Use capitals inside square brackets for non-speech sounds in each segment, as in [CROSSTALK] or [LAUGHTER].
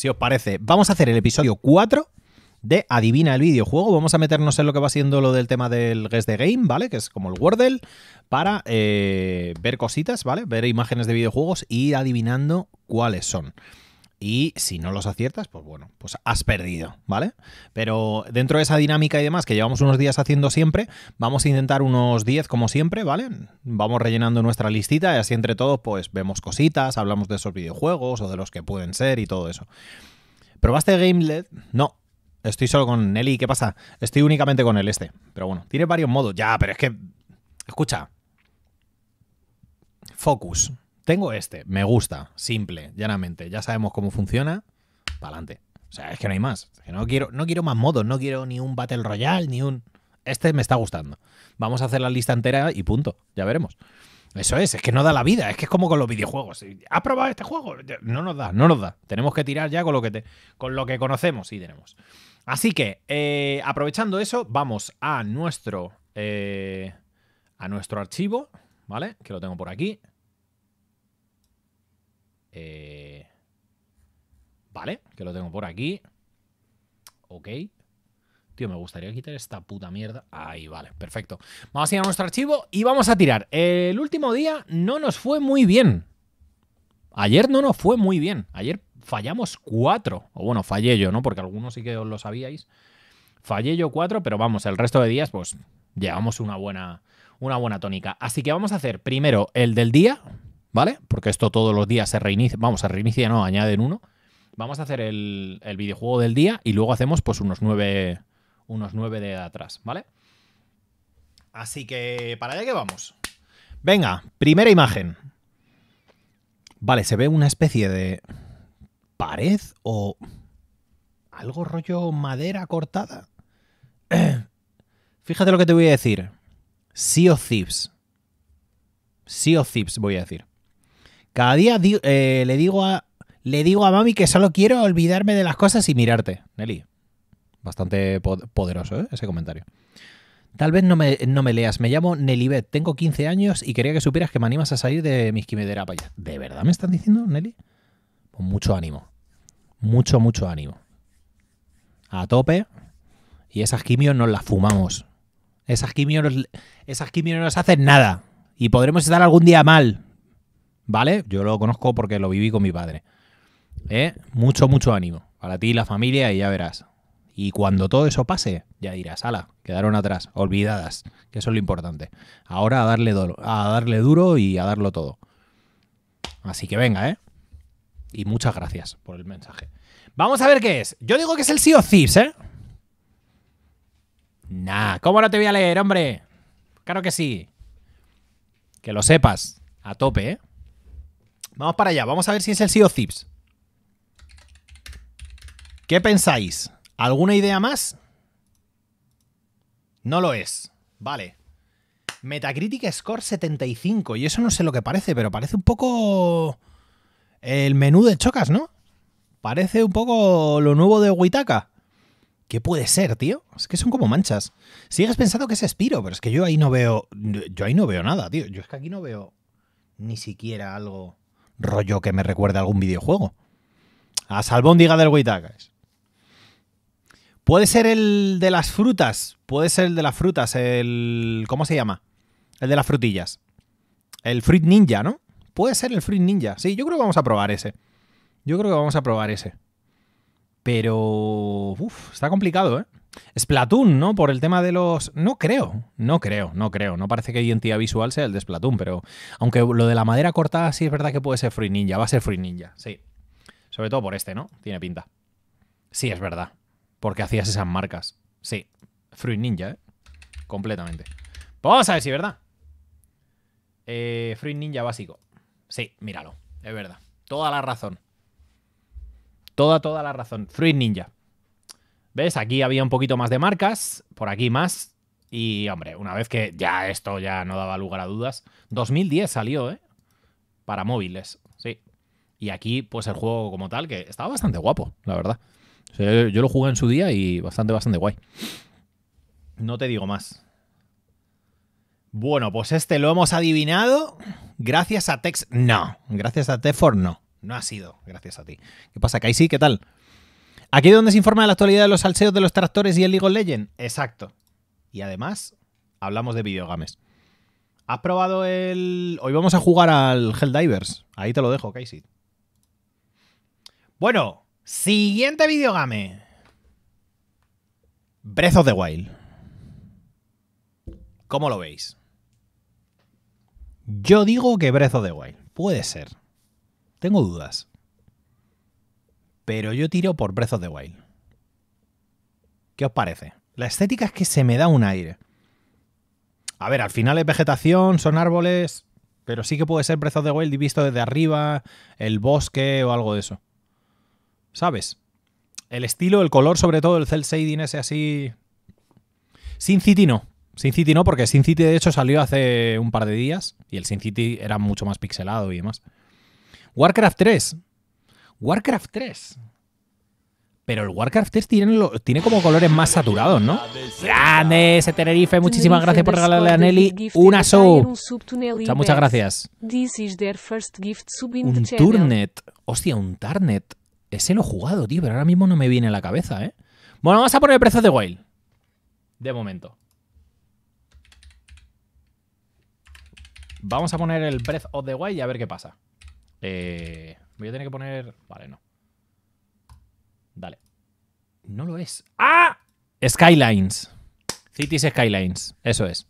si os parece, vamos a hacer el episodio 4 de Adivina el videojuego. Vamos a meternos en lo que va siendo lo del tema del Guess the Game, ¿vale? Que es como el Wordle, para eh, ver cositas, ¿vale? Ver imágenes de videojuegos y ir adivinando cuáles son. Y si no los aciertas, pues bueno, pues has perdido, ¿vale? Pero dentro de esa dinámica y demás que llevamos unos días haciendo siempre, vamos a intentar unos 10 como siempre, ¿vale? Vamos rellenando nuestra listita y así entre todos pues vemos cositas, hablamos de esos videojuegos o de los que pueden ser y todo eso. ¿Probaste Gamelet No. Estoy solo con Nelly, ¿qué pasa? Estoy únicamente con el este. Pero bueno, tiene varios modos. Ya, pero es que... Escucha. Focus tengo este, me gusta, simple, llanamente, ya sabemos cómo funciona, para adelante. O sea, es que no hay más. que no quiero, no quiero más modos, no quiero ni un Battle Royale, ni un. Este me está gustando. Vamos a hacer la lista entera y punto. Ya veremos. Eso es, es que no da la vida, es que es como con los videojuegos. ¿Has probado este juego? No nos da, no nos da. Tenemos que tirar ya con lo que, con lo que conocemos y tenemos. Así que, eh, aprovechando eso, vamos a nuestro, eh, a nuestro archivo, ¿vale? Que lo tengo por aquí. Eh, vale, que lo tengo por aquí. Ok. Tío, me gustaría quitar esta puta mierda. Ahí, vale, perfecto. Vamos a ir a nuestro archivo y vamos a tirar. El último día no nos fue muy bien. Ayer no nos fue muy bien. Ayer fallamos cuatro. O bueno, fallé yo, ¿no? Porque algunos sí que os lo sabíais. Fallé yo cuatro, pero vamos, el resto de días, pues llevamos una buena, una buena tónica. Así que vamos a hacer primero el del día, ¿vale? Porque esto todos los días se reinicia, vamos, se reinicia, no, añaden uno. Vamos a hacer el, videojuego del día y luego hacemos pues unos nueve, unos nueve de atrás, ¿vale? Así que, ¿para allá que vamos? Venga, primera imagen. Vale, se ve una especie de pared o algo rollo madera cortada. [CLEARS THROAT] Fíjate lo que te voy a decir. Sea of Thieves. Sea of Thieves, voy a decir. Cada día eh, le, digo a, le digo a mami que solo quiero olvidarme de las cosas y mirarte. Nelly, bastante poderoso ¿eh? ese comentario. Tal vez no me, leas. Me llamo Beth. tengo 15 años y quería que supieras que me animas a salir de mis quimioterapias. ¿De verdad me están diciendo, Nelly? Pues mucho ánimo. Mucho, mucho ánimo. A tope. Y esas quimios nos las fumamos. Esas quimios, esas quimios no nos hacen nada. Y podremos estar algún día mal, ¿vale? Yo lo conozco porque lo viví con mi padre. ¿Eh? Mucho, mucho ánimo para ti y la familia y ya verás. Y cuando todo eso pase, ya dirás, ala, quedaron atrás, olvidadas, que eso es lo importante. Ahora a darle, a darle duro y a darlo todo. Así que venga, ¿eh? Y muchas gracias por el mensaje. Vamos a ver qué es. Yo digo que es el Sea of Thieves, ¿eh? Nah, ¿cómo no te voy a leer, hombre? Claro que sí. Que lo sepas. A tope, ¿eh? Vamos para allá. Vamos a ver si es el CEO Zips. ¿Qué pensáis? ¿Alguna idea más? No lo es. Vale. Metacritic Score 75. Y eso no sé lo que parece, pero parece un poco... El menú de chocas, ¿no? Parece un poco lo nuevo de Witaka. ¿Qué puede ser, tío? Es que son como manchas. Sigues pensando que es Espiro, pero es que yo ahí no veo. Yo ahí no veo nada, tío. Yo es que aquí no veo ni siquiera algo rollo que me recuerde a algún videojuego. A diga del Guitacas. Puede ser el de las frutas. Puede ser el de las frutas. El. ¿Cómo se llama? El de las frutillas. El Fruit Ninja, ¿no? Puede ser el Fruit Ninja. Sí, yo creo que vamos a probar ese. Yo creo que vamos a probar ese. Pero. Uf, está complicado, ¿eh? Splatoon, ¿no? Por el tema de los... No creo, no creo, no creo. No parece que identidad visual sea el de Splatoon, pero aunque lo de la madera cortada sí es verdad que puede ser Fruit Ninja, va a ser Fruit Ninja, sí. Sobre todo por este, ¿no? Tiene pinta. Sí, es verdad. Porque hacías esas marcas. Sí. Fruit Ninja, ¿eh? Completamente. Pues vamos a ver si es verdad. Eh, Free Ninja básico. Sí, míralo. Es verdad. Toda la razón. Toda, toda la razón. Fruit Ninja. ¿Ves? Aquí había un poquito más de marcas, por aquí más. Y, hombre, una vez que ya esto ya no daba lugar a dudas. 2010 salió, ¿eh? Para móviles, sí. Y aquí, pues el juego como tal, que estaba bastante guapo, la verdad. yo lo jugué en su día y bastante, bastante guay. No te digo más. Bueno, pues este lo hemos adivinado gracias a Tex. No, gracias a Tefor no. No ha sido, gracias a ti. ¿Qué pasa, Kaisi? ¿Qué tal? Aquí es donde se informa de la actualidad de los salseos de los tractores y el League of Legends. Exacto. Y además, hablamos de videogames. ¿Has probado el. Hoy vamos a jugar al Helldivers. Ahí te lo dejo, Casey. Bueno, siguiente videogame. Breath of the Wild. ¿Cómo lo veis? Yo digo que Breath of the Wild. Puede ser. Tengo dudas pero yo tiro por Breath of the Wild. ¿Qué os parece? La estética es que se me da un aire. A ver, al final es vegetación, son árboles, pero sí que puede ser Breath of the Wild visto desde arriba, el bosque o algo de eso. ¿Sabes? El estilo, el color, sobre todo el cel shading ese así... Sin City no. Sin City no, porque Sin City de hecho salió hace un par de días y el Sin City era mucho más pixelado y demás. Warcraft 3, Warcraft 3. Pero el Warcraft 3 tiene, como colores más saturados, ¿no? ¡Grande ese Tenerife! Muchísimas gracias por regalarle a Nelly una show. Muchas, gracias. Un Turnet. Hostia, un Tarnet. Ese lo he jugado, tío, pero ahora mismo no me viene a la cabeza, ¿eh? Bueno, vamos a poner el precio de Wild. De momento. Vamos a poner el Breath of the Wild y a ver qué pasa. Eh, Voy a que poner... Vale, no. Dale. No lo es. ¡Ah! Skylines. Cities Skylines. Eso es.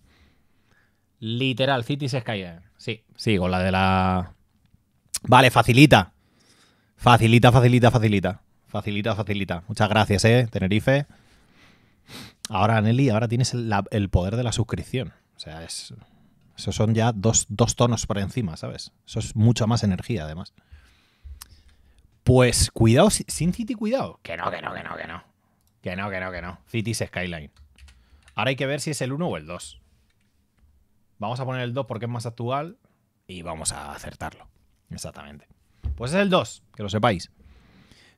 Literal, Cities Skylines. Sí, sí, con la de la... Vale, facilita. Facilita, facilita, facilita. Facilita, facilita. Muchas gracias, eh, Tenerife. Ahora, Nelly, ahora tienes el, poder de la suscripción. O sea, es, Eso son ya dos, dos tonos por encima, ¿sabes? Eso es mucha más energía, además. Pues cuidado, sin City, cuidado. Que no, que no, que no, que no. Que no, que no, que no. City Skyline. Ahora hay que ver si es el 1 o el 2. Vamos a poner el 2 porque es más actual y vamos a acertarlo. Exactamente. Pues es el 2, que lo sepáis.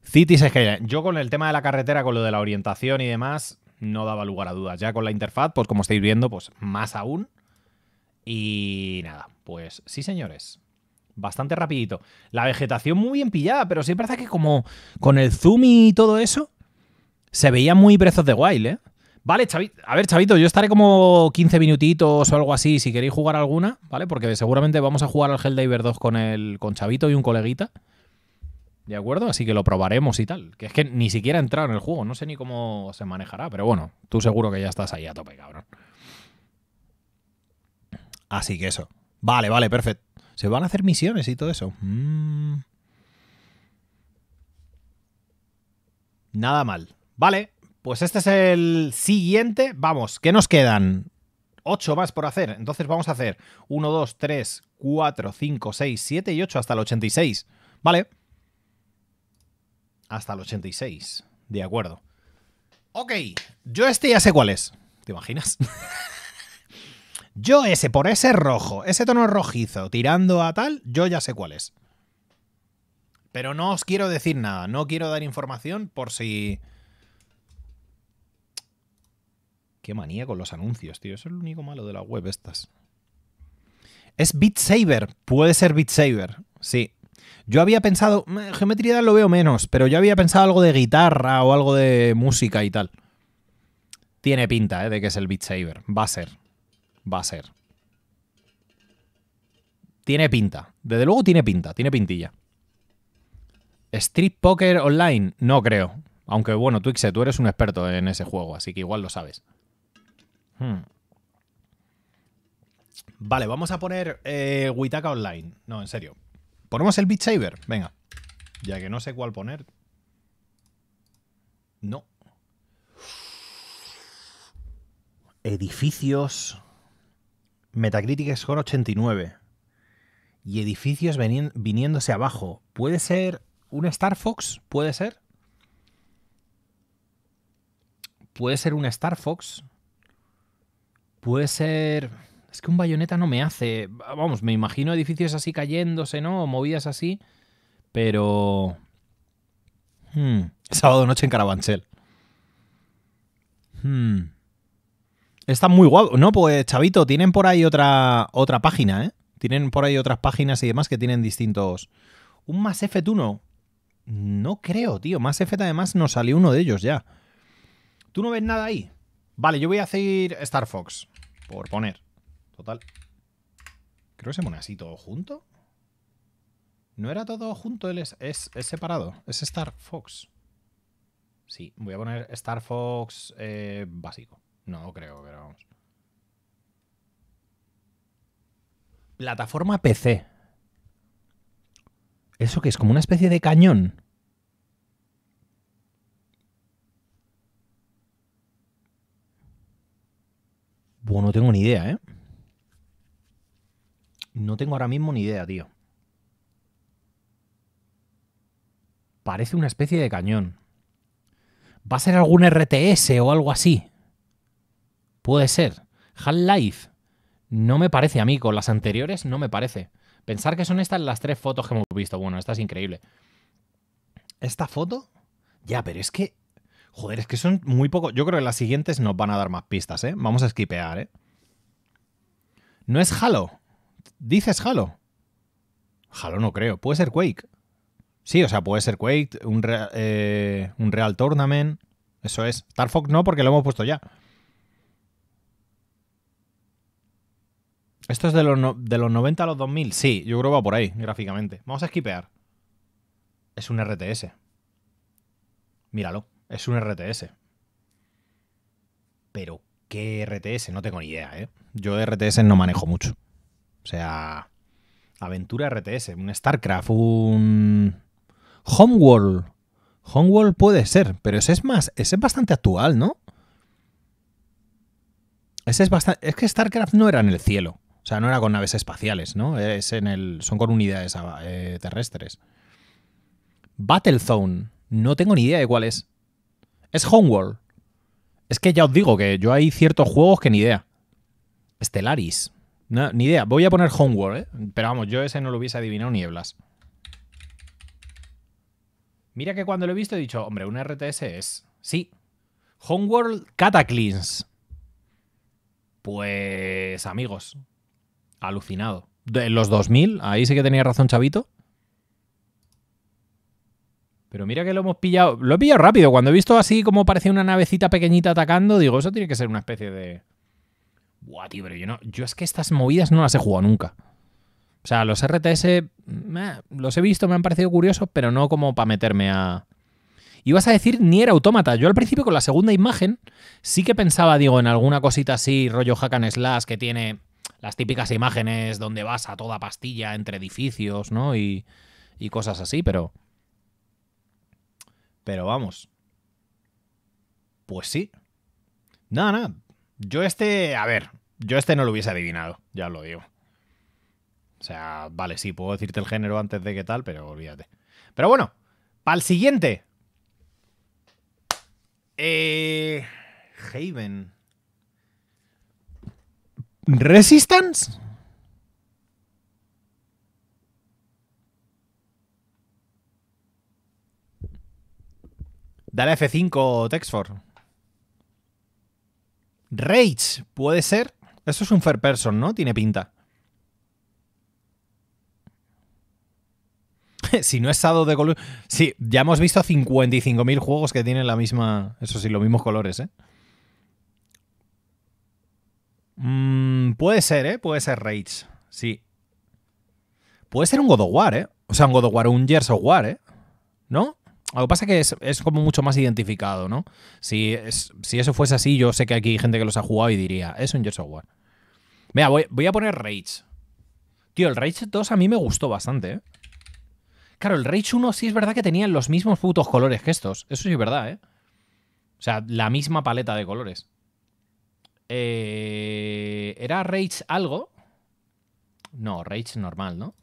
City Skyline. Yo con el tema de la carretera, con lo de la orientación y demás, no daba lugar a dudas. Ya con la interfaz, pues como estáis viendo, pues más aún. Y nada, pues sí señores bastante rapidito. La vegetación muy bien pillada, pero sí parece que como con el zoom y todo eso, se veía muy presos de Wild, ¿eh? Vale, chavito, a ver, chavito, yo estaré como 15 minutitos o algo así si queréis jugar alguna, ¿vale? Porque seguramente vamos a jugar al Helldiver 2 con, el, con Chavito y un coleguita. ¿De acuerdo? Así que lo probaremos y tal. Que es que ni siquiera he entrado en el juego, no sé ni cómo se manejará, pero bueno, tú seguro que ya estás ahí a tope, cabrón. Así que eso. Vale, vale, perfecto. Se van a hacer misiones y todo eso. Mm. Nada mal. Vale, pues este es el siguiente. Vamos, ¿qué nos quedan? 8 más por hacer. Entonces vamos a hacer 1, 2, 3, 4, 5, 6, 7 y 8 hasta el 86. Vale. Hasta el 86. De acuerdo. Ok, yo este ya sé cuál es. ¿Te imaginas? [LAUGHS] Yo ese, por ese rojo, ese tono rojizo, tirando a tal, yo ya sé cuál es. Pero no os quiero decir nada, no quiero dar información por si... Qué manía con los anuncios, tío. Eso es lo único malo de la web estas. Es Beat Saber. Puede ser Beat Saber. Sí. Yo había pensado... Geometría lo veo menos, pero yo había pensado algo de guitarra o algo de música y tal. Tiene pinta, ¿eh? De que es el Beat Saber. Va a ser va a ser. Tiene pinta. Desde luego tiene pinta, tiene pintilla. Street Poker Online, no creo. Aunque bueno, Twixe, tú eres un experto en ese juego, así que igual lo sabes. Hmm. Vale, vamos a poner eh, Witaka Online. No, en serio. ¿Ponemos el Beat Saber? Venga. Ya que no sé cuál poner. No. Edificios. Metacritic score 89. Y edificios viniéndose abajo. ¿Puede ser un Star Fox? ¿Puede ser? ¿Puede ser un Star Fox? ¿Puede ser...? Es que un bayoneta no me hace... Vamos, me imagino edificios así cayéndose, ¿no? O movidas así. Pero... Hmm. Sábado noche en Carabanchel. Hmm. Está muy guapo. No, pues chavito, tienen por ahí otra, otra página, ¿eh? Tienen por ahí otras páginas y demás que tienen distintos... Un más Effect 1. No creo, tío. Mass Effect además nos salió uno de ellos ya. ¿Tú no ves nada ahí? Vale, yo voy a hacer Star Fox. Por poner. Total. Creo que se pone así todo junto. ¿No era todo junto? Él es, separado. Es Star Fox. Sí, voy a poner Star Fox eh, básico. No creo, pero vamos. Plataforma PC. ¿Eso que es? ¿Como una especie de cañón? Bueno, no tengo ni idea, ¿eh? No tengo ahora mismo ni idea, tío. Parece una especie de cañón. ¿Va a ser algún RTS o algo así? Puede ser. Half-Life. No me parece a mí, con las anteriores no me parece. Pensar que son estas las tres fotos que hemos visto. Bueno, esta es increíble. ¿Esta foto? Ya, pero es que. Joder, es que son muy pocos. Yo creo que las siguientes nos van a dar más pistas, ¿eh? Vamos a esquipear, ¿eh? No es Halo. Dices Halo. Halo no creo. Puede ser Quake. Sí, o sea, puede ser Quake, un, eh, un Real Tournament. Eso es. Star Fox no, porque lo hemos puesto ya. ¿Esto es de los, los 90 a los 2000? Sí, yo creo que va por ahí, gráficamente. Vamos a esquipear. Es un RTS. Míralo, es un RTS. Pero, ¿qué RTS? No tengo ni idea, ¿eh? Yo RTS no manejo mucho. O sea, aventura RTS, un StarCraft, un... Homeworld. Homeworld puede ser, pero ese es más, ese es bastante actual, ¿no? Ese es bastante. Es que StarCraft no era en el cielo. O sea, no era con naves espaciales, ¿no? Es en el, son con unidades ah, eh, terrestres. Battlezone. No tengo ni idea de cuál es. Es Homeworld. Es que ya os digo que yo hay ciertos juegos que ni idea. Stellaris. ni idea. Voy a poner Homeworld, ¿eh? Pero vamos, yo ese no lo hubiese adivinado ni nieblas. Mira que cuando lo he visto he dicho, hombre, un RTS es. Sí. Homeworld Cataclysm. Pues, amigos, Alucinado. De los 2000, ahí sí que tenía razón Chavito. Pero mira que lo hemos pillado. Lo he pillado rápido. Cuando he visto así como parecía una navecita pequeñita atacando, digo, eso tiene que ser una especie de. Buah, tío, pero yo no. Yo es que estas movidas no las he jugado nunca. O sea, los RTS mm, eh, los he visto, me han parecido curiosos, pero no como para meterme a. Ibas a decir ni era autómata. Yo al principio con la segunda imagen sí que pensaba, digo, en alguna cosita así, rollo hack and slash que tiene las típicas imágenes donde vas a toda pastilla entre edificios, ¿no? Y, cosas así, pero... Pero vamos. Pues sí. Nada, nada. Yo este, a ver, yo este no lo hubiese adivinado, ya lo digo. O sea, vale, sí, puedo decirte el género antes de qué tal, pero olvídate. Pero bueno, para el siguiente. Eh, Haven. Resistance. Dale F5, Texfor. Rage, puede ser. Eso es un fair person, ¿no? Tiene pinta. [LAUGHS] si no es Sado de color. Sí, ya hemos visto 55.000 juegos que tienen la misma. Eso sí, los mismos colores, ¿eh? Mmm, puede ser, ¿eh? Puede ser Rage, sí. Puede ser un God ¿eh? O sea, un God War, un Gears of War, ¿eh? ¿No? Lo que pasa es que es, como mucho más identificado, ¿no? Si, si eso fuese así, yo sé que aquí hay gente que los ha jugado y diría, es un Gears of War. voy, voy a poner Rage. Tío, el Rage 2 a mí me gustó bastante, ¿eh? Claro, el Rage 1 sí es verdad que tenían los mismos putos colores que estos. Eso sí es verdad, ¿eh? O sea, la misma paleta de colores. Eh, ¿Era Rage algo? No, Rage normal, ¿no?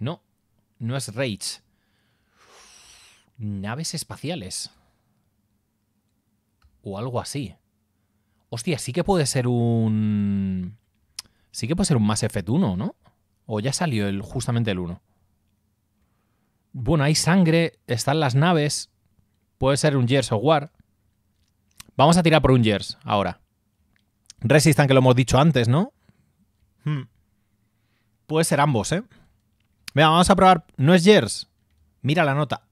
No, no es Rage. Naves espaciales. O algo así. Hostia, sí que puede ser un... Sí que puede ser un Mass Effect 1, ¿no? O ya salió el, justamente el 1. Bueno, hay sangre, están las naves. Puede ser un Gears o War. Vamos a tirar por un Gears ahora. Resistance, que lo hemos dicho antes, ¿no? Hmm. Puede ser ambos, ¿eh? Venga, vamos a probar. No es Gers Mira la nota.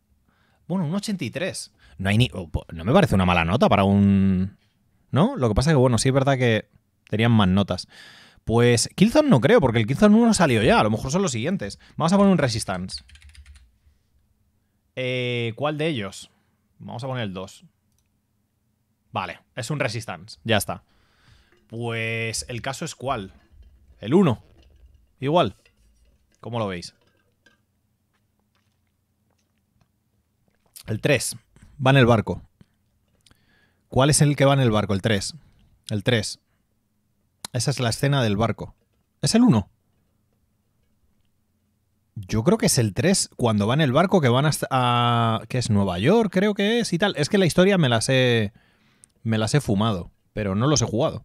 Bueno, un 83. No hay ni. Oh, no me parece una mala nota para un. ¿No? Lo que pasa es que, bueno, sí es verdad que tenían más notas. Pues Killzone no creo, porque el Killzone 1 salió ya. A lo mejor son los siguientes. Vamos a poner un Resistance. Eh, ¿Cuál de ellos? Vamos a poner el 2. Vale, es un Resistance. Ya está. Pues el caso es cuál. El 1. Igual. ¿Cómo lo veis? El 3. Va en el barco. ¿Cuál es el que va en el barco? El 3. El 3. Esa es la escena del barco. ¿Es el 1? Yo creo que es el 3 cuando va en el barco que van hasta a, ah, que es Nueva York, creo que es y tal. Es que la historia me las he me las he fumado, pero no los he jugado.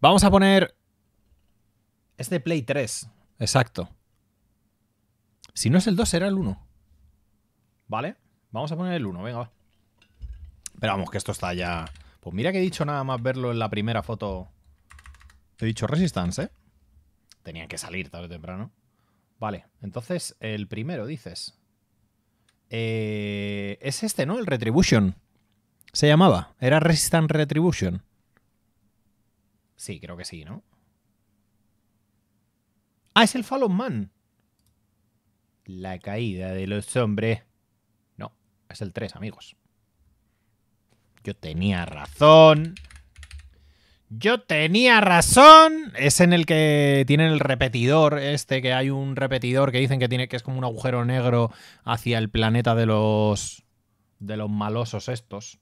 Vamos a poner. este Play 3. Exacto. Si no es el 2, será el 1. ¿Vale? Vamos a poner el 1, venga, va. Pero vamos, que esto está ya. Pues mira que he dicho nada más verlo en la primera foto. He dicho Resistance, ¿eh? Tenían que salir tarde o temprano. Vale, entonces el primero dices. Eh, es este, ¿no? El Retribution. Se llamaba. Era Resistance Retribution. Sí, creo que sí, ¿no? Ah, es el Fallen Man. La caída de los hombres. No, es el 3, amigos. Yo tenía razón. Yo tenía razón. Es en el que tienen el repetidor este, que hay un repetidor que dicen que tiene que es como un agujero negro hacia el planeta de los de los malosos estos.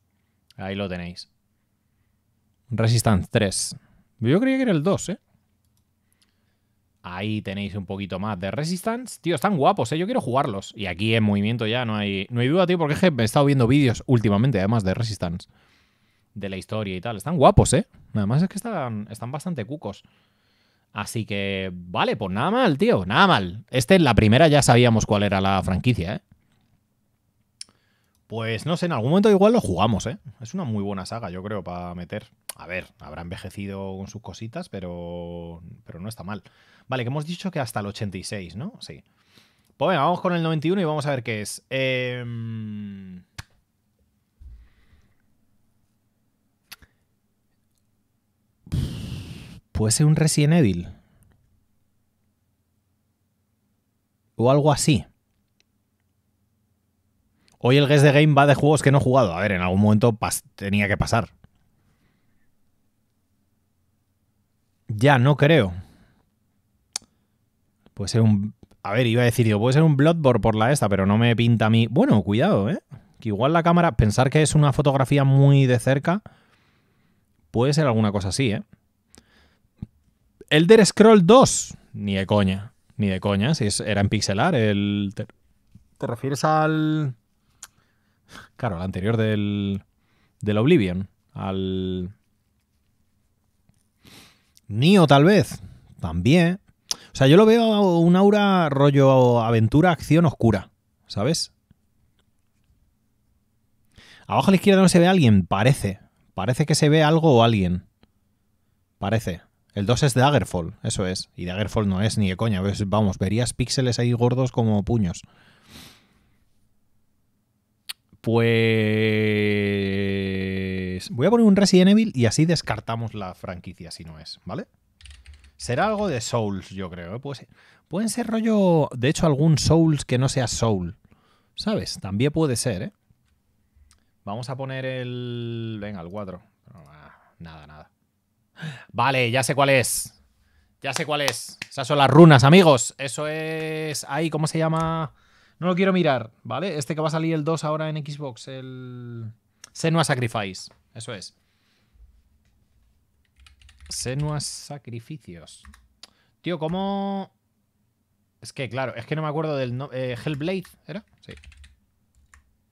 Ahí lo tenéis. Resistance 3. Yo creía que era el 2, ¿eh? Ahí tenéis un poquito más de Resistance. Tío, están guapos, ¿eh? Yo quiero jugarlos. Y aquí en movimiento ya no hay, no hay duda, tío, porque me he estado viendo vídeos últimamente, además de Resistance. De la historia y tal. Están guapos, ¿eh? más es que están, bastante cucos. Así que, vale, pues nada mal, tío, nada mal. Este, es la primera ya sabíamos cuál era la franquicia, ¿eh? Pues no sé, en algún momento igual lo jugamos, ¿eh? Es una muy buena saga, yo creo, para meter. A ver, habrá envejecido con sus cositas, pero, no está mal. Vale, que hemos dicho que hasta el 86, ¿no? Sí. Pues venga, vamos con el 91 y vamos a ver qué es. Em, Puede ser un Resident Evil. O algo así. Hoy el Guess de Game va de juegos que no he jugado. A ver, en algún momento tenía que pasar. Ya, no creo. Puede ser un. A ver, iba a decir, yo, puede ser un Bloodborne por la esta, pero no me pinta a mí. Bueno, cuidado, ¿eh? Que igual la cámara, pensar que es una fotografía muy de cerca, puede ser alguna cosa así, ¿eh? Elder Scroll 2, ni de coña, ni de coña, si era en pixelar, el. ¿Te refieres al. Claro, la anterior del, del Oblivion. Al. Nio, tal vez. También. O sea, yo lo veo un aura rollo aventura, acción oscura. ¿Sabes? Abajo a la izquierda no se ve a alguien, parece. Parece que se ve algo o alguien. Parece. El 2 es de Daggerfall, eso es. Y Daggerfall no es ni de coña. Pues, vamos, verías píxeles ahí gordos como puños. Pues voy a poner un Resident Evil y así descartamos la franquicia si no es, ¿vale? Será algo de Souls, yo creo. ¿eh? Pues, pueden ser rollo, de hecho, algún Souls que no sea Soul. ¿Sabes? También puede ser, ¿eh? Vamos a poner el... Venga, el 4. Ah, nada, nada. Vale, ya sé cuál es. Ya sé cuál es. Esas son las runas, amigos. Eso es... Ahí, ¿cómo se llama? No lo quiero mirar, ¿vale? Este que va a salir el 2 ahora en Xbox, el Senua Sacrifice, eso es. Senua Sacrificios. Tío, ¿cómo...? Es que, claro, es que no me acuerdo del... Eh, Hellblade, ¿era? Sí.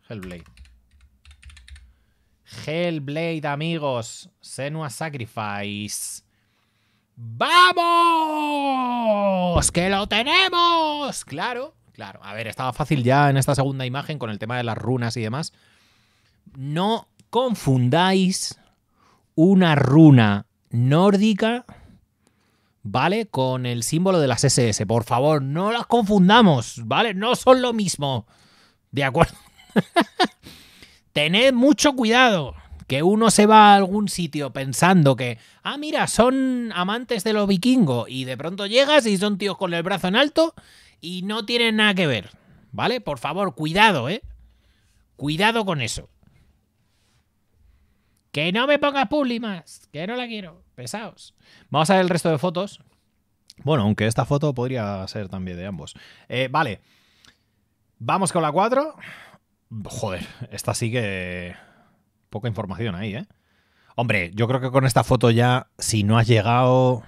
Hellblade. Hellblade, amigos. Senua Sacrifice. ¡Vamos! ¡Que lo tenemos! Claro. Claro, a ver, estaba fácil ya en esta segunda imagen con el tema de las runas y demás. No confundáis una runa nórdica, ¿vale? Con el símbolo de las SS. Por favor, no las confundamos, ¿vale? No son lo mismo. ¿De acuerdo? [LAUGHS] Tened mucho cuidado. Que uno se va a algún sitio pensando que, ah, mira, son amantes de los vikingos y de pronto llegas y son tíos con el brazo en alto y no tienen nada que ver, ¿vale? Por favor, cuidado, ¿eh? Cuidado con eso. Que no me pongas publi más, que no la quiero. Pesaos. Vamos a ver el resto de fotos. Bueno, aunque esta foto podría ser también de ambos. Eh, vale. Vamos con la 4. Joder, esta sí que... Poca información ahí, ¿eh? Hombre, yo creo que con esta foto ya, si no has llegado,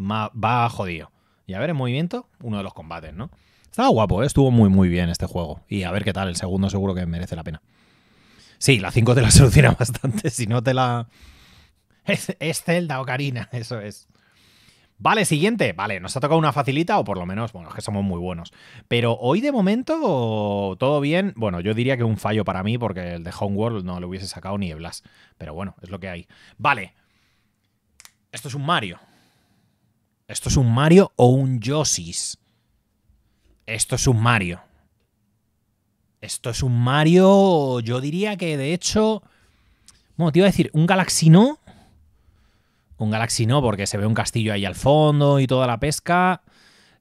va jodido y a ver en movimiento uno de los combates, ¿no? Estaba guapo, ¿eh? estuvo muy, muy bien este juego. Y a ver qué tal, el segundo seguro que merece la pena. Sí, la 5 te la [LAUGHS] soluciona bastante, si no te la... Es, Zelda o Karina, [LAUGHS] eso es. Vale, siguiente. Vale, nos ha tocado una facilita, o por lo menos, bueno, es que somos muy buenos. Pero hoy de momento, todo bien. Bueno, yo diría que un fallo para mí, porque el de Homeworld no lo hubiese sacado ni Blas. Pero bueno, es lo que hay. Vale. Esto es un Mario. ¿Esto es un Mario o un Yosis? Esto es un Mario. Esto es un Mario, yo diría que de hecho... Bueno, te iba a decir, un Galaxy no. Un Galaxy no, porque se ve un castillo ahí al fondo y toda la pesca.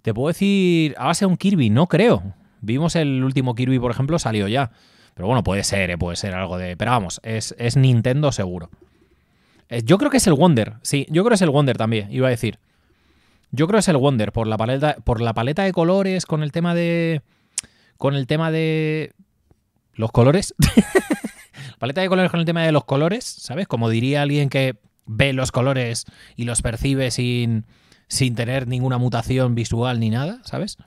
Te puedo decir, a base un Kirby, no creo. Vimos el último Kirby, por ejemplo, salió ya. Pero bueno, puede ser, eh, puede ser algo de... Pero vamos, es, es Nintendo seguro. Yo creo que es el Wonder, sí, yo creo que es el Wonder también, iba a decir. Yo creo que es el Wonder, por la paleta, por la paleta de colores, con el tema de. Con el tema de. Los colores. [LAUGHS] paleta de colores con el tema de los colores, ¿sabes? Como diría alguien que ve los colores y los percibe sin, sin tener ninguna mutación visual ni nada, ¿sabes?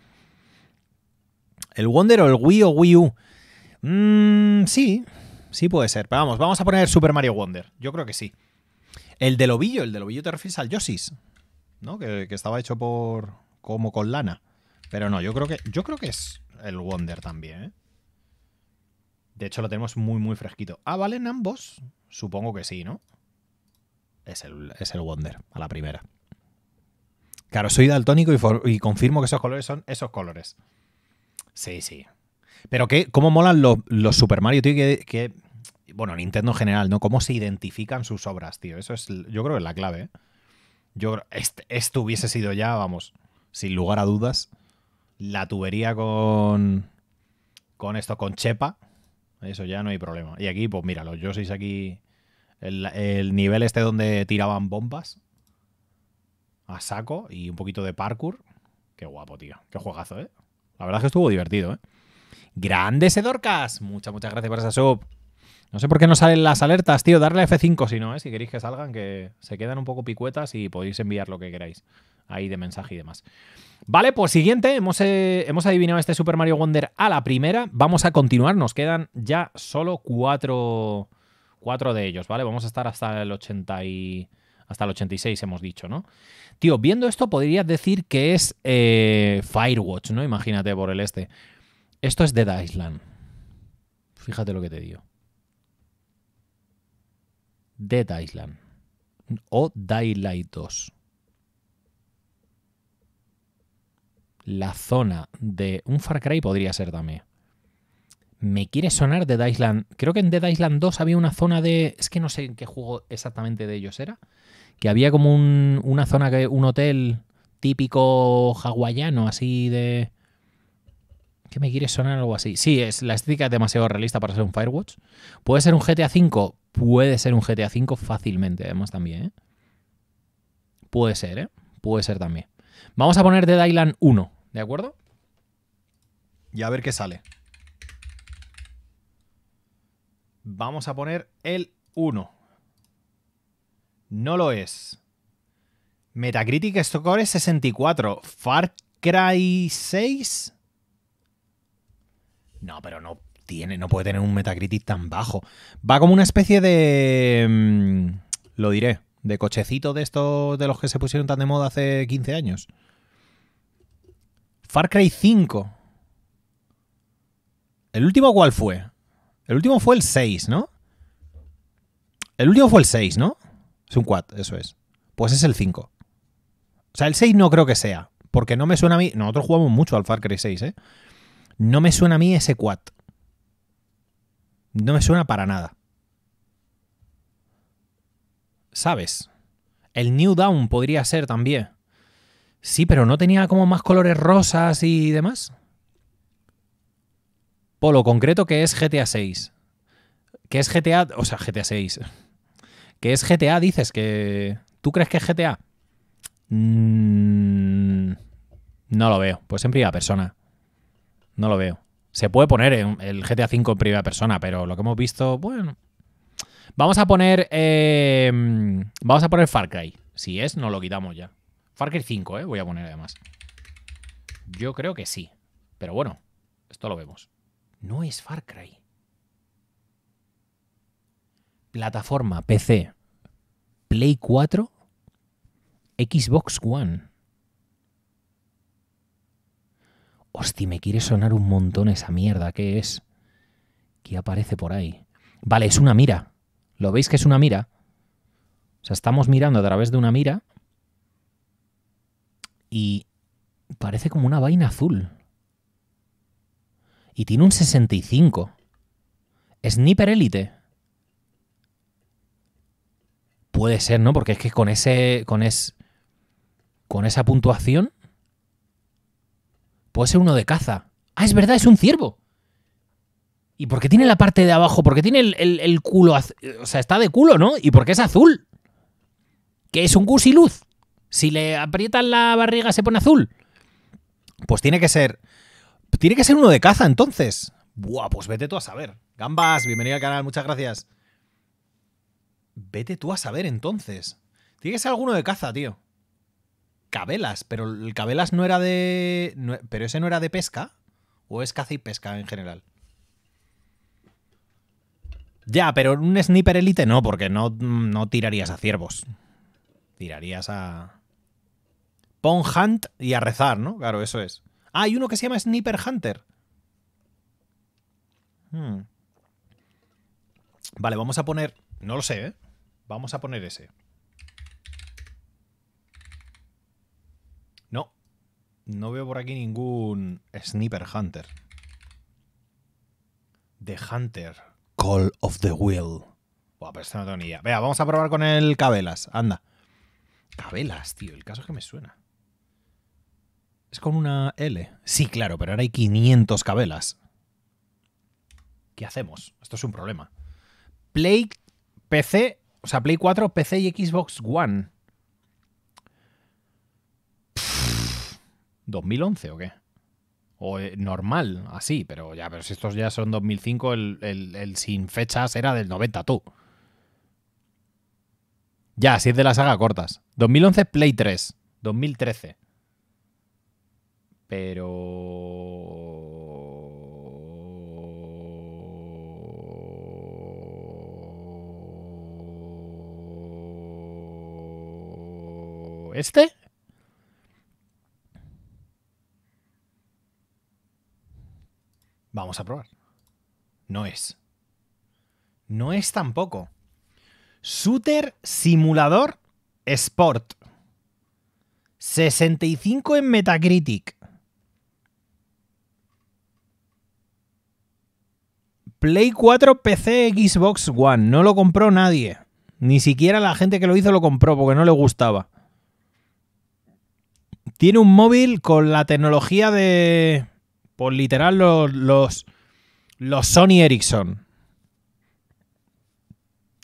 ¿El Wonder o el Wii o Wii U? Mm, sí, sí puede ser. Pero vamos, vamos a poner Super Mario Wonder. Yo creo que sí. El del Lobillo, el de Lobillo te refieres al Yoshis. ¿no? Que, estaba hecho por. como con lana. Pero no, yo creo que. Yo creo que es el Wonder también, ¿eh? De hecho, lo tenemos muy, muy fresquito. Ah, ¿valen ambos? Supongo que sí, ¿no? Es el, Wonder, a la primera. Claro, soy daltónico y, y confirmo que esos colores son esos colores. Sí, sí. Pero qué ¿cómo molan los, Super Mario, tío? Que, bueno, Nintendo en general, ¿no? ¿Cómo se identifican sus obras, tío? Eso es, yo creo que es la clave. ¿eh? Yo este, esto hubiese sido ya, vamos, sin lugar a dudas, la tubería con con esto, con Chepa, eso ya no hay problema. Y aquí, pues míralo yo sois aquí, el, nivel este donde tiraban bombas a saco y un poquito de parkour. Qué guapo, tío. Qué juegazo, ¿eh? La verdad es que estuvo divertido, ¿eh? Grande Sedorcas. Muchas, muchas gracias por esa sub. No sé por qué no salen las alertas, tío. Darle a F5 si no, ¿eh? si queréis que salgan, que se quedan un poco picuetas y podéis enviar lo que queráis ahí de mensaje y demás. Vale, pues siguiente, hemos, eh, hemos adivinado este Super Mario Wonder a la primera. Vamos a continuar, nos quedan ya solo cuatro, de ellos, ¿vale? Vamos a estar hasta el 80 y, hasta el 86 hemos dicho, ¿no? Tío, viendo esto podrías decir que es eh, Firewatch, ¿no? Imagínate por el este. Esto es Dead Island. Fíjate lo que te digo. Dead Island o Daylight 2. La zona de un Far Cry podría ser también. Me quiere sonar Dead Island. Creo que en Dead Island 2 había una zona de. Es que no sé en qué juego exactamente de ellos era. Que había como una zona que. un hotel típico hawaiano, así de. ¿Qué me quiere sonar algo así. Sí, es, la estética es demasiado realista para ser un Firewatch. ¿Puede ser un GTA V? Puede ser un GTA V fácilmente, además también. ¿eh? Puede ser, ¿eh? Puede ser también. Vamos a poner The Island 1, ¿de acuerdo? Y a ver qué sale. Vamos a poner el 1. No lo es. Metacritic Score es 64. Far Cry 6 no, pero no tiene, no puede tener un Metacritic tan bajo. Va como una especie de. Mm, lo diré. De cochecito de estos de los que se pusieron tan de moda hace 15 años. Far Cry 5. ¿El último cuál fue? El último fue el 6, ¿no? El último fue el 6, ¿no? Es un quad, eso es. Pues es el 5. O sea, el 6 no creo que sea. Porque no me suena a mí. Nosotros jugamos mucho al Far Cry 6, ¿eh? No me suena a mí ese quad. No me suena para nada. ¿Sabes? El New Down podría ser también. Sí, pero no tenía como más colores rosas y demás. Polo concreto que es GTA 6. Que es GTA, o sea, GTA 6. Que es GTA, dices que... ¿Tú crees que es GTA? Mm, no lo veo, pues en primera persona. No lo veo. Se puede poner en el GTA V en primera persona, pero lo que hemos visto, bueno. Vamos a poner. Em, vamos a poner Far Cry. Si es, no lo quitamos ya. Far Cry 5, ¿eh? Voy a poner además. Yo creo que sí. Pero bueno, esto lo vemos. No es Far Cry. Plataforma PC. Play 4. Xbox One. Hostia, me quiere sonar un montón esa mierda. ¿Qué es? ¿Qué aparece por ahí? Vale, es una mira. ¿Lo veis que es una mira? O sea, estamos mirando a través de una mira y parece como una vaina azul. Y tiene un 65. Sniper élite? Puede ser, ¿no? Porque es que con ese. con es. con esa puntuación. Puede ser uno de caza. Ah, es verdad, es un ciervo. ¿Y por qué tiene la parte de abajo? ¿Por qué tiene el, el, culo? O sea, está de culo, ¿no? ¿Y por qué es azul? Que es un gusiluz. Si le aprietan la barriga se pone azul. Pues tiene que ser. Tiene que ser uno de caza, entonces. Buah, pues vete tú a saber. Gambas, bienvenido al canal, muchas gracias. Vete tú a saber entonces. Tiene que ser alguno de caza, tío. Cabelas, pero el Cabelas no era de. pero ese no era de pesca. ¿O es casi pesca en general? Ya, pero un sniper elite no, porque no, no tirarías a ciervos. Tirarías a. Pon hunt y a rezar, ¿no? Claro, eso es. Ah, hay uno que se llama Sniper Hunter. Hmm. Vale, vamos a poner. No lo sé, ¿eh? Vamos a poner ese. No veo por aquí ningún Sniper Hunter. The Hunter. Call of the Will. Buah, pero no tengo ni idea. Vea, vamos a probar con el Cabelas. Anda. Cabelas, tío. El caso es que me suena. Es con una L. Sí, claro, pero ahora hay 500 cabelas. ¿Qué hacemos? Esto es un problema. Play PC, o sea, Play 4, PC y Xbox One. ¿2011 o qué? O eh, normal, así, pero ya, pero si estos ya son 2005, el, el sin fechas era del 90, tú. Ya, si es de la saga cortas. 2011 Play 3, 2013. Pero... ¿Este? Vamos a probar. No es. No es tampoco. Shooter Simulador Sport. 65 en Metacritic. Play 4, PC, Xbox One. No lo compró nadie. Ni siquiera la gente que lo hizo lo compró porque no le gustaba. Tiene un móvil con la tecnología de por literal los, los, los Sony Ericsson.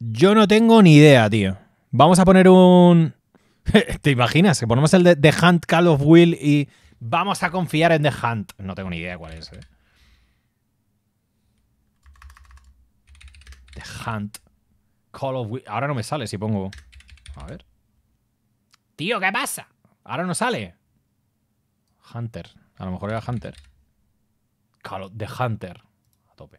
Yo no tengo ni idea, tío. Vamos a poner un... [LAUGHS] ¿Te imaginas? Que ponemos el de The Hunt Call of Will y vamos a confiar en The Hunt. No tengo ni idea cuál es. ¿eh? The Hunt Call of Will. Ahora no me sale si pongo... A ver. Tío, ¿qué pasa? Ahora no sale. Hunter. A lo mejor era Hunter de The Hunter. A tope.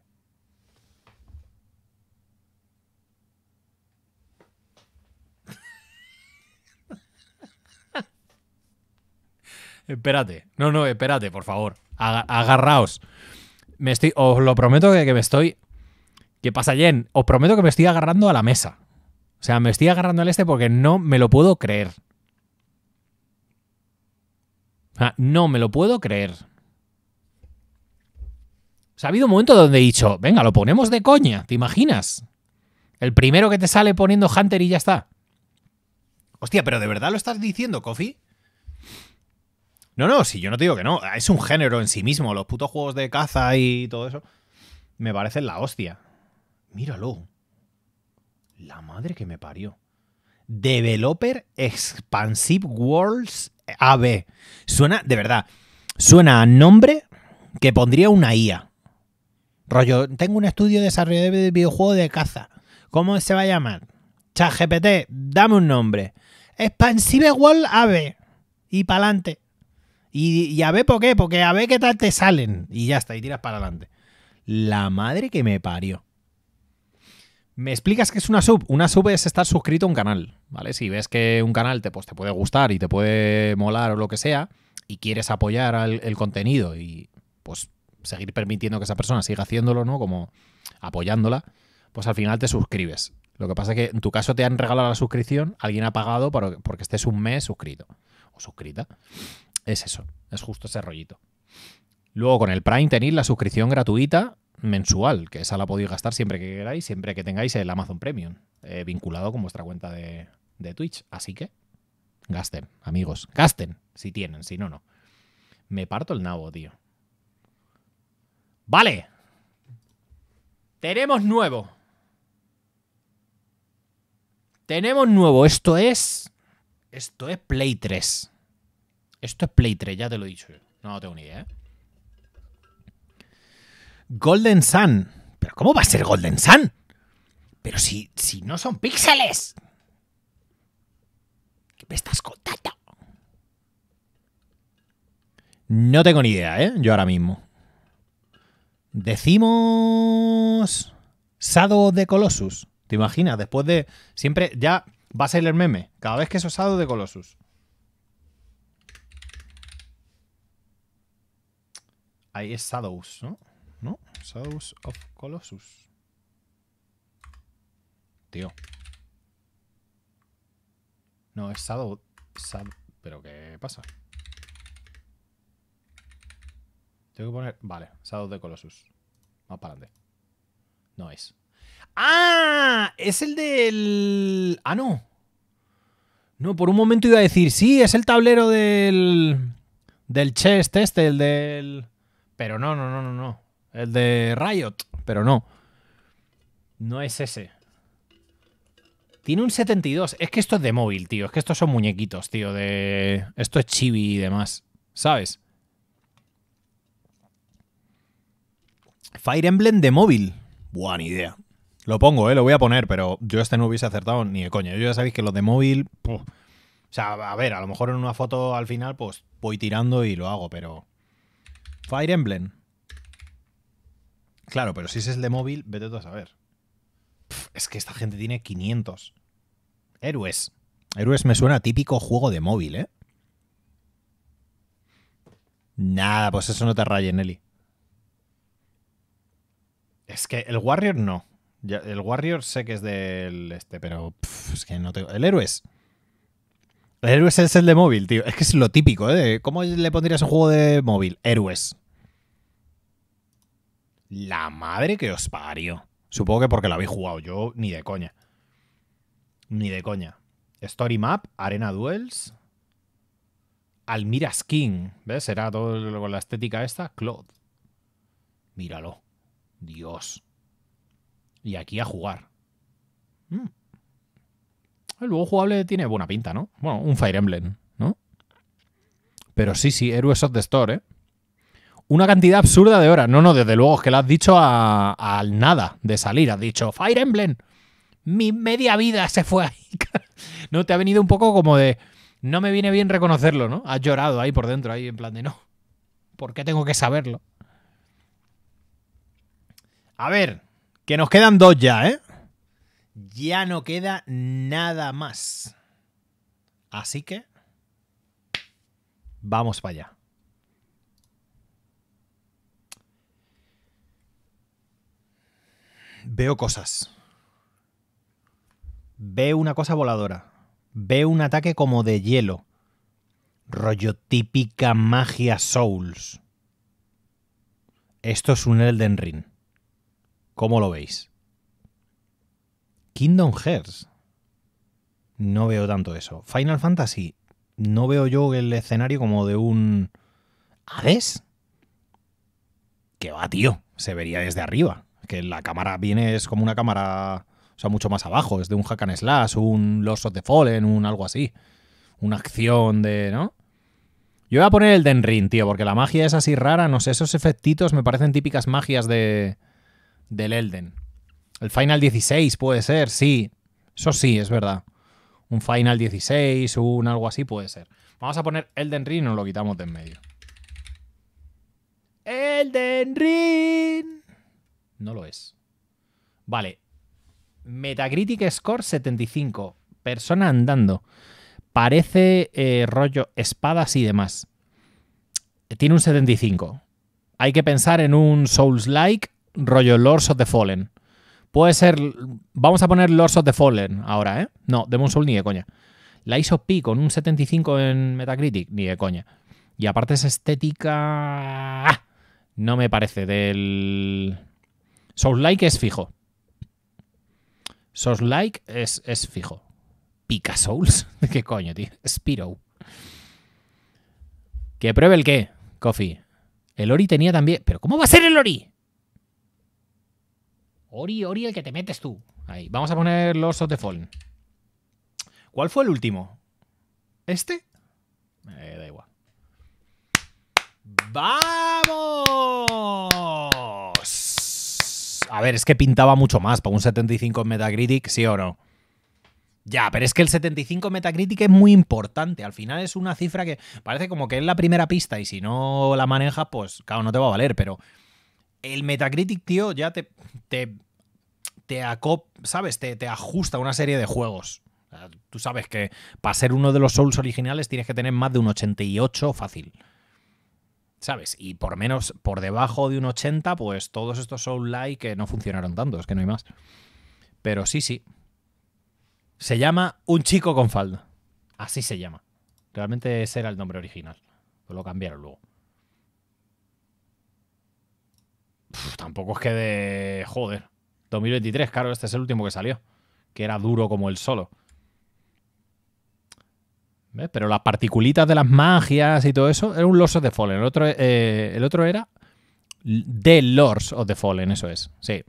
espérate. No, no, espérate, por favor. agarraos. Me estoy, os lo prometo que, me estoy. ¿Qué pasa, Jen? Os prometo que me estoy agarrando a la mesa. O sea, me estoy agarrando al este porque no me lo puedo creer. O sea, no me lo puedo creer ha habido un momento donde he dicho, venga, lo ponemos de coña, ¿te imaginas? El primero que te sale poniendo Hunter y ya está. Hostia, pero ¿de verdad lo estás diciendo, Kofi? No, no, si yo no te digo que no. Es un género en sí mismo. Los putos juegos de caza y todo eso. Me parecen la hostia. Míralo. La madre que me parió. Developer Expansive Worlds AB. Suena, de verdad, suena a nombre que pondría una IA. Rollo, tengo un estudio de desarrollo de videojuegos de caza. ¿Cómo se va a llamar? ChatGPT, dame un nombre. Expansive Wall AVE. Y para adelante. Y, y, a por qué, porque a ver qué tal te salen. Y ya está, y tiras para adelante. La madre que me parió. Me explicas qué es una sub. Una sub es estar suscrito a un canal, ¿vale? Si ves que un canal te, pues, te puede gustar y te puede molar o lo que sea, y quieres apoyar el contenido y pues seguir permitiendo que esa persona siga haciéndolo, ¿no? Como apoyándola, pues al final te suscribes. Lo que pasa es que en tu caso te han regalado la suscripción, alguien ha pagado porque estés un mes suscrito o suscrita. Es eso, es justo ese rollito. Luego con el Prime tenéis la suscripción gratuita mensual, que esa la podéis gastar siempre que queráis, siempre que tengáis el Amazon Premium eh, vinculado con vuestra cuenta de, de Twitch. Así que gasten, amigos, gasten, si tienen, si no, no. Me parto el nabo, tío. Vale. Tenemos nuevo. Tenemos nuevo. Esto es... Esto es Play 3. Esto es Play 3, ya te lo he dicho. No, tengo ni idea. ¿eh? Golden Sun. ¿Pero cómo va a ser Golden Sun? Pero si, si no son píxeles. ¿Qué me estás contando? No tengo ni idea, ¿eh? Yo ahora mismo. Decimos. Sado de Colossus. ¿Te imaginas? Después de. Siempre ya va a ser el meme. Cada vez que es Sado de Colossus. Ahí es Shadows, ¿no? ¿No? Shadows of Colossus. Tío. No, es Sado... ¿Pero qué pasa? Tengo que poner... Vale, Shadow de Colossus. Más para adelante. No es. ¡Ah! Es el del... Ah, no. No, por un momento iba a decir, sí, es el tablero del... Del chest este, el del... Pero no, no, no, no, no. El de Riot, pero no. No es ese. Tiene un 72. Es que esto es de móvil, tío. Es que estos son muñequitos, tío. De... Esto es chibi y demás. ¿Sabes? Fire Emblem de móvil. Buena idea. Lo pongo, ¿eh? lo voy a poner, pero yo este no hubiese acertado ni de coña. Yo ya sabéis que lo de móvil. O sea, a ver, a lo mejor en una foto al final, pues voy tirando y lo hago, pero. Fire Emblem. Claro, pero si es el de móvil, vete tú a saber. es que esta gente tiene 500. Héroes. Héroes me suena típico juego de móvil, ¿eh? Nada, pues eso no te raye, Nelly. Es que el Warrior no. el Warrior sé que es del este, pero es que no tengo. El Héroes. El Héroes es el de móvil, tío. Es que es lo típico, ¿eh? ¿Cómo le pondrías un juego de móvil? Héroes. La madre que os parió. Supongo que porque lo habéis jugado. Yo ni de coña. Ni de coña. Story Map, Arena Duels. Almira Skin. ¿Ves? Será todo con la estética esta. Claude Míralo. Dios. Y aquí a jugar. Hmm. El juego jugable tiene buena pinta, ¿no? Bueno, un Fire Emblem, ¿no? Pero sí, sí, Heroes of the Store, ¿eh? Una cantidad absurda de horas. No, no, desde luego es que le has dicho al nada de salir. Has dicho, Fire Emblem. Mi media vida se fue ahí. [LAUGHS] no, te ha venido un poco como de. No me viene bien reconocerlo, ¿no? Has llorado ahí por dentro, ahí en plan de no. ¿Por qué tengo que saberlo? A ver, que nos quedan dos ya, ¿eh? Ya no queda nada más. Así que... Vamos para allá. Veo cosas. Veo una cosa voladora. Veo un ataque como de hielo. Rollo típica magia Souls. Esto es un Elden Ring. ¿Cómo lo veis? Kingdom Hearts. No veo tanto eso. Final Fantasy. No veo yo el escenario como de un... ¿Hades? ¡Qué va, tío. Se vería desde arriba. Que la cámara viene, es como una cámara... O sea, mucho más abajo. Es de un hack and slash, un Lost of the Fallen, un algo así. Una acción de... ¿No? Yo voy a poner el Denrin, tío, porque la magia es así rara. No sé, esos efectitos me parecen típicas magias de del Elden. El Final 16 puede ser, sí. Eso sí, es verdad. Un Final 16, un algo así puede ser. Vamos a poner Elden Ring y nos lo quitamos de en medio. Elden Ring. No lo es. Vale. Metacritic Score 75. Persona andando. Parece eh, rollo espadas y demás. Tiene un 75. Hay que pensar en un Souls-like rollo Lords of the Fallen. Puede ser. Vamos a poner Lords of the Fallen ahora, ¿eh? No, Demon Soul ni de coña. La hizo P con un 75 en Metacritic, ni de coña. Y aparte es estética. ¡ah! No me parece del. Souls Like es fijo. Soulslike Like es, es fijo. Pica Souls. [LAUGHS] ¿Qué coño, tío? Spiro. Que pruebe el qué, Coffee. El Ori tenía también. ¿Pero cómo va a ser el Ori? Ori, Ori, el que te metes tú. Ahí. Vamos a poner Los of the ¿Cuál fue el último? ¿Este? Eh, da igual. ¡Vamos! A ver, es que pintaba mucho más para un 75 en Metacritic, ¿sí o no? Ya, pero es que el 75 Metacritic es muy importante. Al final es una cifra que parece como que es la primera pista y si no la manejas, pues claro, no te va a valer, pero el Metacritic, tío, ya te, te, te ¿sabes? Te, te ajusta una serie de juegos. tú sabes que para ser uno de los Souls originales tienes que tener más de un 88 fácil. ¿Sabes? Y por menos, por debajo de un 80, pues todos estos Soul like que no funcionaron tanto, es que no hay más. Pero sí, sí. Se llama Un chico con falda. Así se llama. Realmente ese era el nombre original. lo cambiaron luego. tampoco es que de. Joder. 2023, claro, este es el último que salió. Que era duro como el solo. ¿Ves? Pero las particulitas de las magias y todo eso, era un Lords of the Fallen. El otro, eh, el otro era The Lords of the Fallen, eso es. Sí.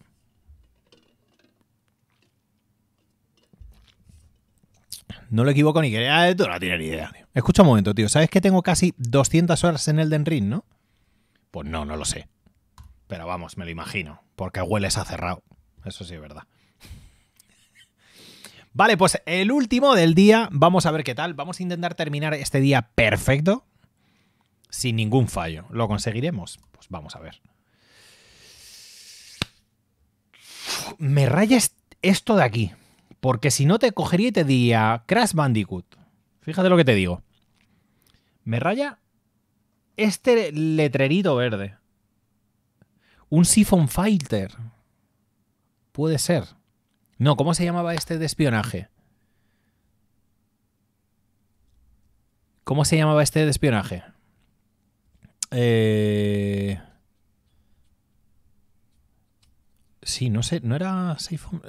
No lo equivoco ni que esto no tiene ni idea. Escucha un momento, tío. ¿Sabes que tengo casi 200 horas en Elden Ring, no? Pues no, no lo sé. Pero vamos, me lo imagino. Porque hueles a cerrado. Eso sí es verdad. [LAUGHS] Vale, pues el último del día. Vamos a ver qué tal. Vamos a intentar terminar este día perfecto. Sin ningún fallo. ¿Lo conseguiremos? Pues vamos a ver. Me raya esto de aquí. Porque si no te cogería y te diría Crash Bandicoot. Fíjate lo que te digo. Me raya este letrerito verde. Un Siphon Fighter. Puede ser. No, ¿cómo se llamaba este de espionaje? ¿Cómo se llamaba este de espionaje? Eh... Sí, no sé, no era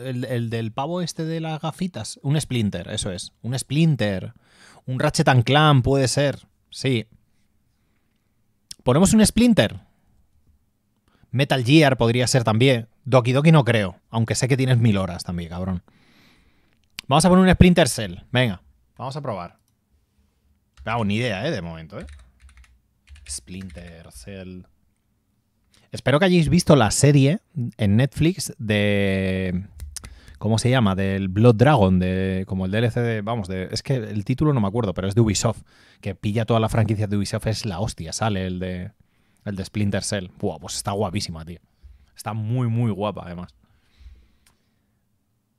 el, el, del pavo este de las gafitas. Un Splinter, eso es. Un Splinter. Un Ratchet and Clan puede ser. Sí. Ponemos un Splinter. Metal Gear podría ser también. Doki Doki no creo, aunque sé que tienes mil horas también, cabrón. Vamos a poner un Splinter Cell. Venga, vamos a probar. No ah, ni idea, ¿eh? De momento, ¿eh? Splinter Cell. Espero que hayáis visto la serie en Netflix de... ¿Cómo se llama? Del Blood Dragon, de, como el DLC de... Vamos, de, es que el título no me acuerdo, pero es de Ubisoft, que pilla toda la franquicia de Ubisoft, es la hostia, sale el de... El de Splinter Cell. Buah, pues está guapísima, tío. Está muy, muy guapa, además.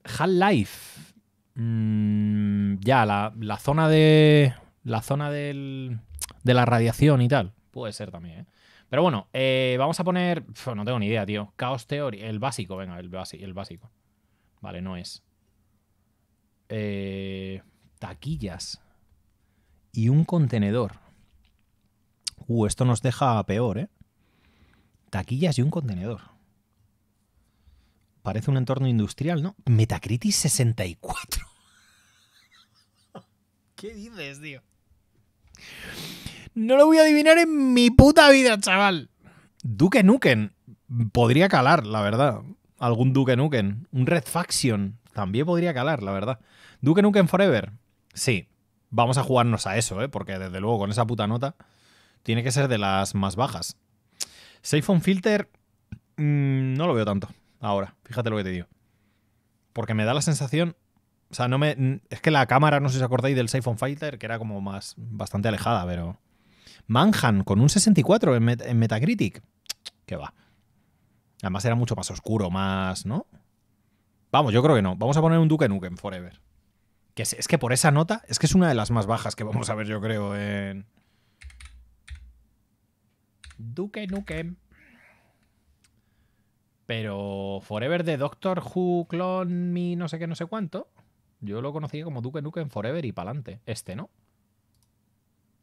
Half-Life. Mm, ya, la, zona de. La zona del, de la radiación y tal. Puede ser también, ¿eh? Pero bueno, eh, vamos a poner. no tengo ni idea, tío. Chaos Theory. El básico, venga, el, el básico. Vale, no es. Eh, taquillas. Y un contenedor. Uh, esto nos deja peor, ¿eh? Taquillas y un contenedor. Parece un entorno industrial, ¿no? Metacritic 64. [LAUGHS] ¿Qué dices, tío? No lo voy a adivinar en mi puta vida, chaval. Duke Nuken Podría calar, la verdad. Algún Duke Nuken. Un Red Faction. También podría calar, la verdad. Duke Nuken Forever. Sí. Vamos a jugarnos a eso, ¿eh? Porque desde luego con esa puta nota tiene que ser de las más bajas. Safe on Filter mm, no lo veo tanto ahora, fíjate lo que te digo. Porque me da la sensación, o sea, no me es que la cámara, no sé si os acordáis del Safe on Filter, que era como más bastante alejada, pero Manhan con un 64 en, Metacritic. Que va. Además era mucho más oscuro, más, ¿no? Vamos, yo creo que no. Vamos a poner un Duke Nukem Forever. Que es, que por esa nota, es que es una de las más bajas que vamos a ver, yo creo, en, Duke Nukem. Pero Forever de Doctor Who, Clone, mi no sé qué, no sé cuánto. Yo lo conocía como Duke Nukem Forever y pa'lante. Este, ¿no?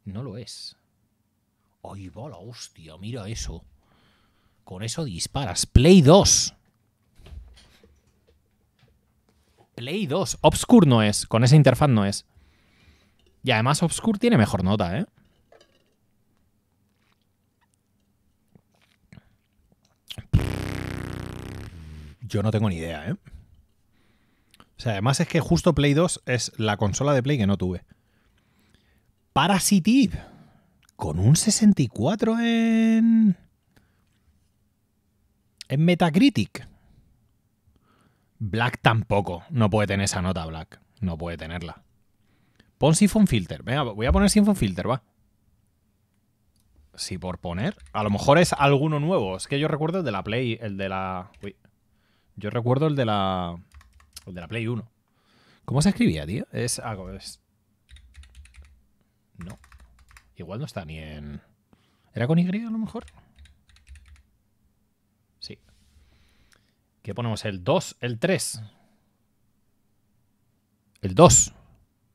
No lo es. ¡Ay, va hostia! Mira eso. Con eso disparas. Play 2. Play 2. Obscure no es. Con esa interfaz no es. Y además Obscure tiene mejor nota, ¿eh? Yo no tengo ni idea, ¿eh? O sea, además es que justo Play 2 es la consola de Play que no tuve. Parasitive. Con un 64 en. En Metacritic. Black tampoco. No puede tener esa nota, Black. No puede tenerla. Pon Siphon Filter. Venga, voy a poner Siphon Filter, va si por poner. A lo mejor es alguno nuevo. Es que yo recuerdo el de la Play. El de la. Uy. Yo recuerdo el de la. El de la Play 1. ¿Cómo se escribía, tío? Es algo. Es... No. Igual no está ni en. ¿Era con Y a lo mejor? Sí. ¿Qué ponemos? ¿El 2? ¿El 3? El 2.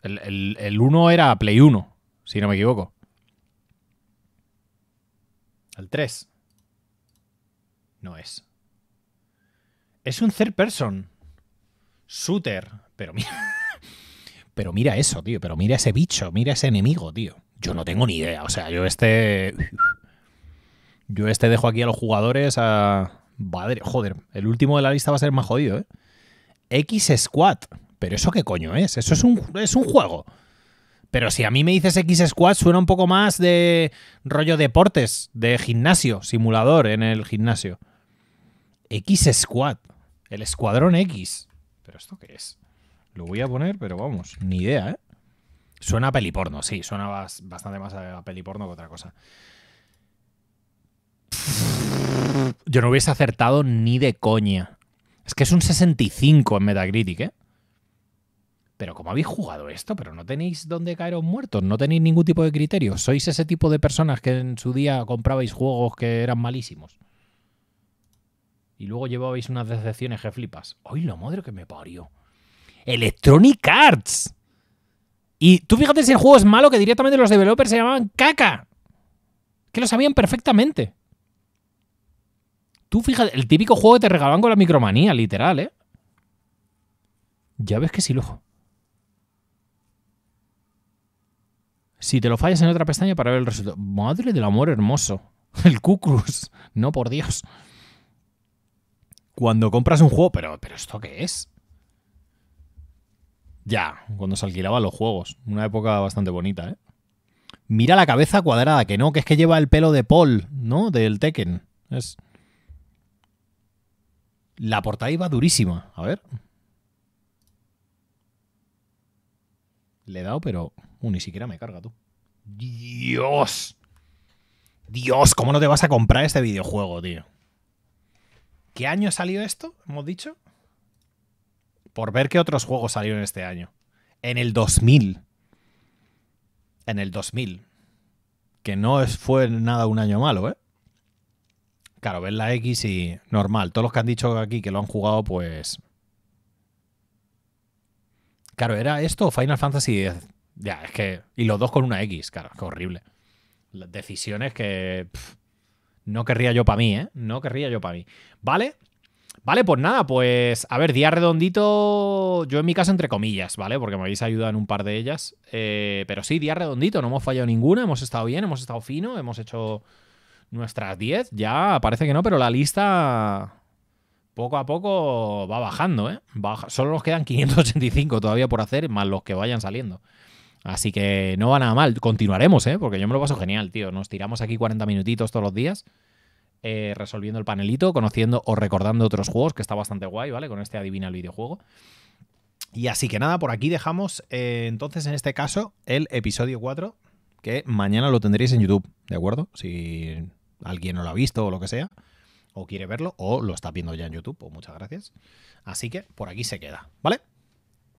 El 1 era Play 1, si no me equivoco al 3. No es. Es un third person. Shooter. Pero mira. [LAUGHS] Pero mira eso, tío. Pero mira ese bicho. Mira ese enemigo, tío. Yo no tengo ni idea. O sea, yo este. Yo este dejo aquí a los jugadores a. Madre, joder. El último de la lista va a ser más jodido, ¿eh? X Squad. ¿Pero eso qué coño es? Eso es un, es un juego. Pero si a mí me dices X Squad, suena un poco más de rollo deportes, de gimnasio, simulador en el gimnasio. X Squad, el escuadrón X. ¿Pero esto qué es? Lo voy a poner, pero vamos, ni idea, ¿eh? Suena a peliporno, sí, suena bastante más a peliporno que otra cosa. Yo no hubiese acertado ni de coña. Es que es un 65 en Metacritic, ¿eh? pero ¿cómo habéis jugado esto? Pero no tenéis dónde caeros muertos, no tenéis ningún tipo de criterio. Sois ese tipo de personas que en su día comprabais juegos que eran malísimos. Y luego llevabais unas decepciones que flipas. ¡Ay, lo madre que me parió! Electronic Arts. Y tú fíjate si el juego es malo que directamente los developers se llamaban caca. Que lo sabían perfectamente. Tú fíjate, el típico juego que te regalaban con la micromanía, literal, ¿eh? Ya ves que sí, lujo. Si te lo fallas en otra pestaña para ver el resultado. Madre del amor hermoso. [LAUGHS] El Cucrus. No, por Dios. Cuando compras un juego, pero, pero ¿esto qué es? Ya, cuando se alquilaban los juegos. Una época bastante bonita, ¿eh? Mira la cabeza cuadrada, que no, que es que lleva el pelo de Paul, ¿no? Del Tekken. Es... La portada iba durísima. A ver. Le he dado, pero Uh, ni siquiera me carga tú. Dios. Dios, ¿cómo no te vas a comprar este videojuego, tío? ¿Qué año salió esto? Hemos dicho. Por ver qué otros juegos salieron este año. En el 2000. En el 2000. Que no es, fue nada un año malo, ¿eh? Claro, ver la X y normal. Todos los que han dicho aquí que lo han jugado, pues... Claro, ¿era esto o Final Fantasy X? Ya, es que. Y los dos con una X, claro, es horrible. Las decisiones que. no querría yo para mí, ¿eh? No querría yo para mí. ¿Vale? Vale, pues nada, pues a ver, día redondito, yo en mi caso entre comillas, ¿vale? Porque me habéis ayudado en un par de ellas. Eh, pero sí, día redondito, no hemos fallado ninguna, hemos estado bien, hemos estado fino, hemos hecho nuestras 10, ya parece que no, pero la lista poco a poco va bajando, ¿eh? Solo nos quedan 585 todavía por hacer, más los que vayan saliendo. Así que no va nada mal. Continuaremos, ¿eh? Porque yo me lo paso genial, tío. Nos tiramos aquí 40 minutitos todos los días. Eh, resolviendo el panelito, conociendo o recordando otros juegos, que está bastante guay, ¿vale? Con este adivina el videojuego. Y así que nada, por aquí dejamos eh, entonces en este caso el episodio 4, que mañana lo tendréis en YouTube, ¿de acuerdo? Si alguien no lo ha visto o lo que sea, o quiere verlo, o lo está viendo ya en YouTube, o pues muchas gracias. Así que por aquí se queda, ¿vale?